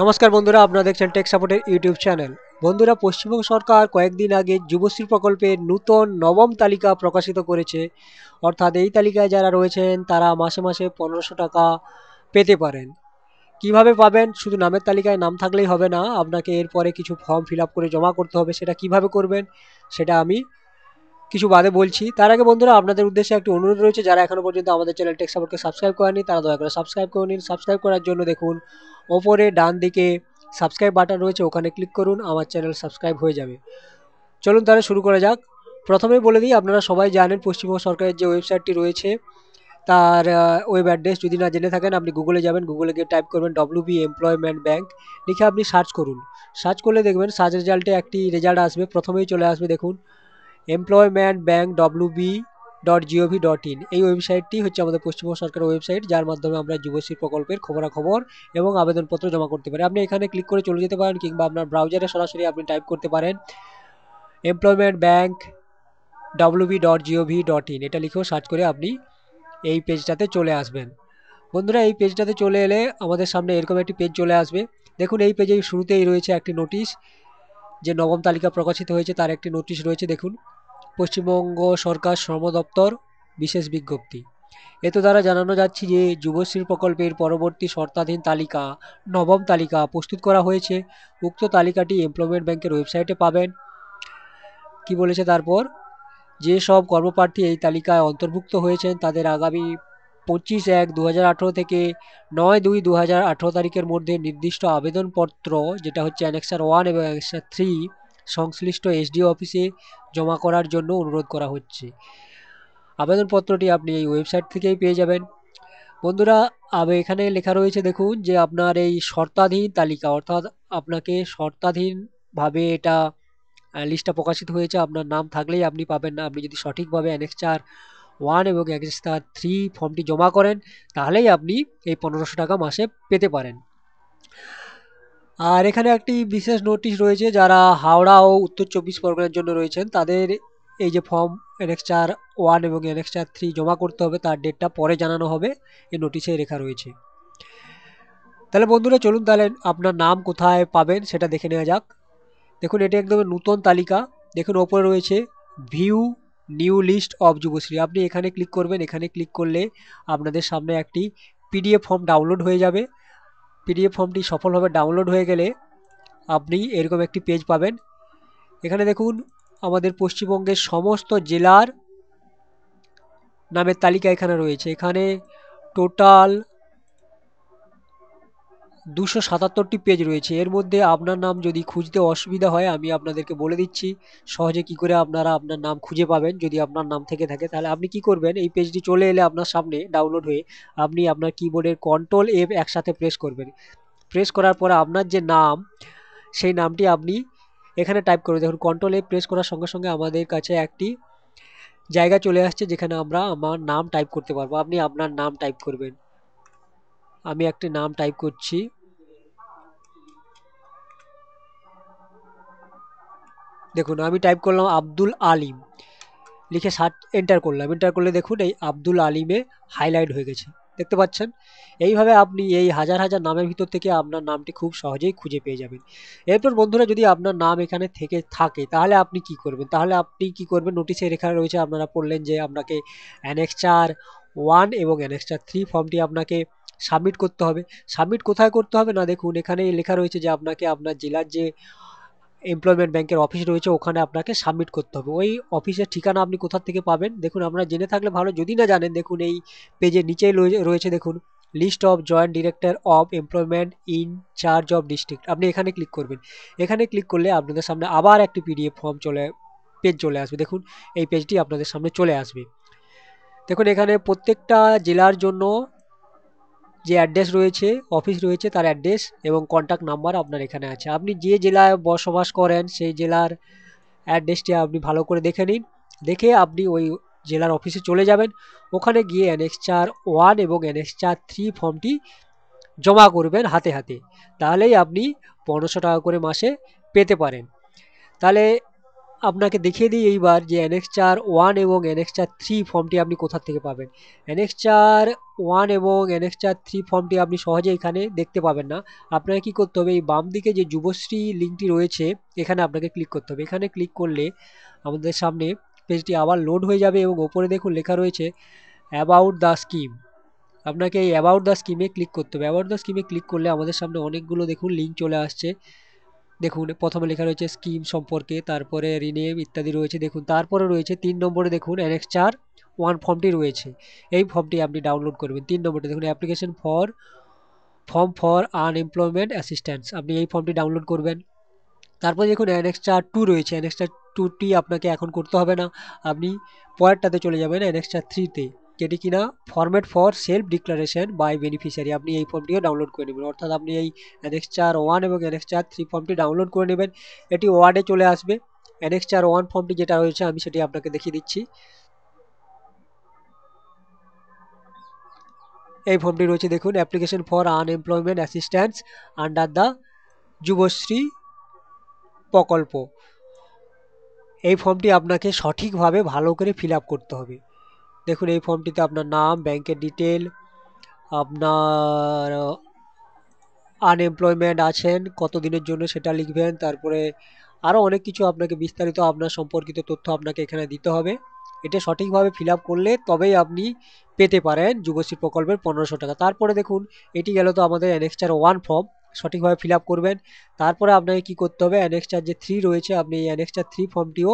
নমস্কার বন্ধুরা আপনারা দেখছেন টেক সাপোর্টের ইউটিউব চ্যানেল বন্ধুরা পশ্চিমবঙ্গ সরকার কয়েকদিন আগে যুবশ্রী প্রকল্পে নূতন নবম তালিকা প্রকাশিত করেছে অর্থাৎ এই তালিকায় যারা রয়েছেন তারা মাসে মাসে পনেরোশো টাকা পেতে পারেন কিভাবে পাবেন শুধু নামের তালিকায় নাম থাকলেই হবে না আপনাকে এরপরে কিছু ফর্ম ফিল করে জমা করতে হবে সেটা কিভাবে করবেন সেটা আমি কিছু বাদে বলছি তার আগে বন্ধুরা আপনাদের উদ্দেশ্যে একটি অনুরোধ রয়েছে যারা এখনও পর্যন্ত আমাদের চ্যানেল টেক সাপোর্টকে সাবস্ক্রাইব করেনি তারা দয়া করে সাবস্ক্রাইব করে নিন সাবস্ক্রাইব করার জন্য দেখুন ওপরে ডান দিকে সাবস্ক্রাইব বাটন রয়েছে ওখানে ক্লিক করুন আমার চ্যানেল সাবস্ক্রাইব হয়ে যাবে চলুন তাহলে শুরু করা যাক প্রথমেই বলে দিই আপনারা সবাই জানেন পশ্চিমবঙ্গ সরকারের যে ওয়েবসাইটটি রয়েছে তার ওয়েব অ্যাড্রেস যদি না জেনে থাকেন আপনি গুগলে যাবেন গুগলে গিয়ে টাইপ করবেন ডব্লিউবি এমপ্লয়মেন্ট ব্যাঙ্ক লিখে আপনি সার্চ করুন সার্চ করলে দেখবেন সার্চ রেজাল্টে একটি রেজাল্ট আসবে প্রথমেই চলে আসবে দেখুন employment bank WB dot GOV dot in এই ওয়েবসাইটটি হচ্ছে আমাদের পশ্চিমবঙ্গ সরকারের ওয়েবসাইট যার মাধ্যমে আমরা যুবশ্রী প্রকল্পের খবরাখবর এবং আবেদনপত্র জমা করতে পারি আপনি এখানে ক্লিক করে চলে যেতে পারেন কিংবা আপনার ব্রাউজারে সরাসরি আপনি টাইপ করতে পারেন employment bank B dot GOV dot in এটা লিখেও সার্চ করে আপনি এই পেজটাতে চলে আসবেন বন্ধুরা এই পেজটাতে চলে এলে আমাদের সামনে এরকম একটি পেজ চলে আসবে দেখুন এই পেজে শুরুতেই রয়েছে একটি নোটিশ যে নবম তালিকা প্রকাশিত হয়েছে তার একটি নোটিশ রয়েছে দেখুন পশ্চিমবঙ্গ সরকার শ্রম দপ্তর বিশেষ বিজ্ঞপ্তি এত দ্বারা জানানো যাচ্ছে যে যুবশ্রী প্রকল্পের পরবর্তী শর্তাধীন তালিকা নবম তালিকা প্রস্তুত করা হয়েছে উক্ত তালিকাটি এমপ্লয়মেন্ট ব্যাংকের ওয়েবসাইটে পাবেন কি বলেছে তারপর যে সব কর্মপ্রার্থী এই তালিকায় অন্তর্ভুক্ত হয়েছেন তাদের আগামী পঁচিশ এক দু থেকে নয় দুই দু তারিখের মধ্যে নির্দিষ্ট আবেদনপত্র যেটা হচ্ছে অ্যানেক্সার ওয়ান এবং অ্যানেক্সার থ্রি সংশ্লিষ্ট এসডিও অফিসে জমা করার জন্য অনুরোধ করা হচ্ছে আবেদনপত্রটি আপনি এই ওয়েবসাইট থেকেই পেয়ে যাবেন বন্ধুরা আবে এখানে লেখা রয়েছে দেখুন যে আপনার এই শর্তাধীন তালিকা অর্থাৎ আপনাকে শর্তাধীনভাবে এটা লিস্টটা প্রকাশিত হয়েছে আপনার নাম থাকলেই আপনি পাবেন না আপনি যদি সঠিকভাবে অ্যানেক্স চার ওয়ান এবং অ্যানেক্স চার থ্রি ফর্মটি জমা করেন তাহলেই আপনি এই পনেরোশো টাকা মাসে পেতে পারেন আর এখানে একটি বিশেষ নোটিশ রয়েছে যারা হাওড়া ও উত্তর চব্বিশ পরগনার জন্য রয়েছেন তাদের এই যে ফর্ম এনএক্সচার ওয়ান এবং এনএক্সচার থ্রি জমা করতে হবে তার ডেটটা পরে জানানো হবে এই নোটিশে রেখা রয়েছে তাহলে বন্ধুরা চলুন তাহলে আপনার নাম কোথায় পাবেন সেটা দেখে নেওয়া যাক দেখুন এটা একদম নতুন তালিকা দেখুন ওপরে রয়েছে view new list of Yuvashree আপনি এখানে ক্লিক করবেন এখানে ক্লিক করলে আপনাদের সামনে একটি পিডিএফ ফর্ম ডাউনলোড হয়ে যাবে পিডিএফ ফর্মটি সফলভাবে ডাউনলোড হয়ে গেলে আপনি এরকম একটি পেজ পাবেন এখানে দেখুন আমাদের পশ্চিমবঙ্গের সমস্ত জেলার নামের তালিকা এখানে রয়েছে এখানে টোটাল দুশো সাতাত্তরটি পেজ রয়েছে এর মধ্যে আপনার নাম যদি খুঁজতে অসুবিধা হয় আমি আপনাদেরকে বলে দিচ্ছি সহজে কি করে আপনারা আপনার নাম খুঁজে পাবেন যদি আপনার নাম থেকে থাকে তাহলে আপনি কি করবেন এই পেজটি চলে এলে আপনার সামনে ডাউনলোড হয়ে আপনি আপনার কিবোর্ডের কন্ট্রোল এফ একসাথে প্রেস করবেন প্রেস করার পরে আপনার যে নাম সেই নামটি আপনি এখানে টাইপ করে দেখুন কন্ট্রোল এফ প্রেস করার সঙ্গে সঙ্গে আমাদের কাছে একটি জায়গা চলে আসছে যেখানে আমরা আমার নাম টাইপ করতে পারবো আপনি আপনার নাম টাইপ করবেন আমি একটি নাম টাইপ করছি দেখুন আমি টাইপ করলাম আব্দুল আলিম লিখে সার্চ এন্টার করলাম এন্টার করলে দেখুন এই আব্দুল আলিমে হাইলাইট হয়ে গেছে দেখতে পাচ্ছেন এইভাবে আপনি এই হাজার হাজার নামের ভিতর থেকে আপনার নামটি খুব সহজেই খুঁজে পেয়ে যাবেন এরপর বন্ধুরা যদি আপনার নাম এখানে থেকে থাকে তাহলে আপনি কি করবেন তাহলে আপনি কি করবেন নোটিশে রেখা রয়েছে আপনারা পড়লেন যে আপনাকে অ্যানেক্স চার ওয়ান এবং অ্যানেক্সটা থ্রি ফর্মটি আপনাকে সাবমিট করতে হবে সাবমিট কোথায় করতে হবে না দেখুন এখানে লেখা রয়েছে যে আপনাকে আপনার জেলার যে এমপ্লয়মেন্ট ব্যাংকের অফিস রয়েছে ওখানে আপনাকে সাবমিট করতে হবে ওই অফিসের ঠিকানা আপনি কোথা থেকে পাবেন দেখুন আপনার জেনে থাকলে ভালো যদি না জানেন দেখুন এই পেজের নিচেই রয়েছে দেখুন list of joint director of employment in charge of district আপনি এখানে ক্লিক করবেন এখানে ক্লিক করলে আপনাদের সামনে আবার একটি পিডিএফ ফর্ম চলে পেজ চলে আসবে দেখুন এই পেজটি আপনাদের সামনে চলে আসবে দেখুন এখানে প্রত্যেকটা জেলার জন্য যে অ্যাড্রেস রয়েছে অফিস রয়েছে তার অ্যাড্রেস এবং কন্ট্যাক্ট নাম্বার আপনার এখানে আছে আপনি যে জেলায় বসবাস করেন সেই জেলার অ্যাড্রেসটি আপনি ভালো করে দেখে নিন দেখে আপনি ওই জেলার অফিসে চলে যাবেন ওখানে গিয়ে এনএক্স চার ওয়ান এবং এনএক্স চার থ্রি ফর্মটি জমা করবেন হাতে হাতে তাহলেই আপনি পনেরোশো টাকা করে মাসে পেতে পারেন তাহলে আপনাকে দেখিয়ে দিই এইবার যে এক্স চার ওয়ান এবং এনএক্স চার থ্রি ফর্মটি আপনি কোথা থেকে পাবেন এনএক্স চার ওয়ান এবং এনএক্স চার থ্রি ফর্মটি আপনি সহজে এখানে দেখতে পাবেন না আপনাকে কি করতে হবে এই বাম দিকে যে যুবশ্রী লিঙ্কটি রয়েছে এখানে আপনাকে ক্লিক করতে হবে এখানে ক্লিক করলে আমাদের সামনে পেজটি আবার লোড হয়ে যাবে এবং ওপরে দেখুন লেখা রয়েছে অ্যাবাউট দ্য স্কিম আপনাকে এই অ্যাবাউট দ্য স্কিমে ক্লিক করতে হবে অ্যাবাউট দ্য স্কিমে ক্লিক করলে আমাদের সামনে অনেকগুলো দেখুন লিঙ্ক চলে আসছে দেখুন প্রথমে লেখা রয়েছে স্কিম সম্পর্কে তারপরে রিনেম ইত্যাদি রয়েছে দেখুন তারপরে রয়েছে তিন নম্বরে দেখুন অ্যানেক্স চার ওয়ান ফর্মটি রয়েছে এই ফর্মটি আপনি ডাউনলোড করবেন তিন নম্বরটি দেখুন application for form for unemployment assistance আপনি এই ফর্মটি ডাউনলোড করবেন তারপরে দেখুন অ্যানেক্স চার টু রয়েছে অ্যানেক্স চার টুটি আপনাকে এখন করতে হবে না আপনি পরেরটাতে চলে যাবেন অ্যানেক্স চার থ্রিতে যেটি কিনা format for self declaration by beneficiary আপনি এই ফর্মটিও ডাউনলোড করে নেবেন অর্থাৎ আপনি এই এনএক্স চার ওয়ান এবং এনএক্স চার থ্রি ফর্মটি ডাউনলোড করে নেবেন এটি ওয়ার্ডে চলে আসবে এনএক্স চার ওয়ান ফর্মটি যেটা রয়েছে আমি সেটি আপনাকে দেখিয়ে দিচ্ছি এই ফর্মটি রয়েছে দেখুন application for unemployment assistance under the Yuvashree প্রকল্প এই ফর্মটি আপনাকে সঠিকভাবে ভালো করে ফিল করতে হবে দেখুন এই ফর্মটিতে আপনার নাম ব্যাংকের ডিটেল আপনার আনএমপ্লয়মেন্ট আছেন কত দিনের জন্য সেটা লিখবেন তারপরে আরও অনেক কিছু আপনাকে বিস্তারিত আপনার সম্পর্কিত তথ্য আপনাকে এখানে দিতে হবে এটা সঠিকভাবে ফিল করলে তবেই আপনি পেতে পারেন যুবশ্রী প্রকল্পের পনেরোশো টাকা তারপরে দেখুন এটি গেল তো আমাদের এনএক্সচার ওয়ান ফর্ম সঠিকভাবে ফিল করবেন তারপরে আপনাকে কি করতে হবে অ্যানেক্সচার যে থ্রি রয়েছে আপনি এই অ্যানেক্সচার থ্রি ফর্মটিও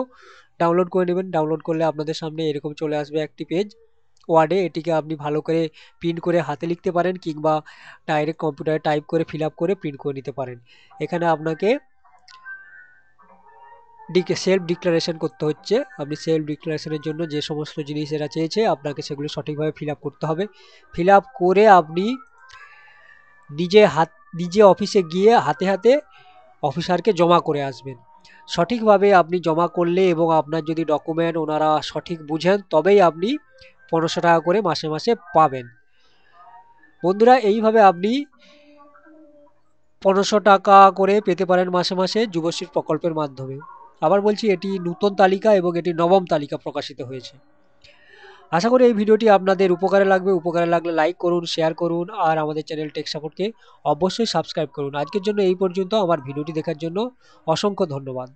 ডাউনলোড করে নেবেন ডাউনলোড করলে আপনাদের সামনে এরকম চলে আসবে একটি পেজ ওয়ার্ডে এটিকে আপনি ভালো করে প্রিন্ট করে হাতে লিখতে পারেন কিংবা ডাইরেক্ট কম্পিউটারে টাইপ করে ফিল করে প্রিন্ট করে নিতে পারেন এখানে আপনাকে ডিকে সেলফ ডিক্লারেশন করতে হচ্ছে আপনি সেলফ ডিক্লারেশনের জন্য যে সমস্ত জিনিস এরা চেয়েছে আপনাকে সেগুলো সঠিকভাবে ফিল করতে হবে ফিল করে আপনি নিজে হাত নিজে অফিসে গিয়ে হাতে হাতে অফিসারকে জমা করে আসবেন সঠিকভাবে আপনি জমা করলে এবং আপনার যদি ডকুমেন্ট ওনারা সঠিক বুঝেন তবেই আপনি পনেরোশো টাকা করে মাসে মাসে পাবেন বন্ধুরা এইভাবে আপনি পনেরোশো টাকা করে পেতে পারেন মাসে মাসে যুবশ্রী প্রকল্পের মাধ্যমে আবার বলছি এটি নূতন তালিকা এবং এটি নবম তালিকা প্রকাশিত হয়েছে আশা করি এই ভিডিওটি আপনাদের উপকারে লাগবে উপকারে লাগলে লাইক করুন শেয়ার করুন আর আমাদের চ্যানেল টেক সাপোর্টকে অবশ্যই সাবস্ক্রাইব করুন আজকের জন্য এই পর্যন্ত আমার ভিডিওটি দেখার জন্য অসংখ্য ধন্যবাদ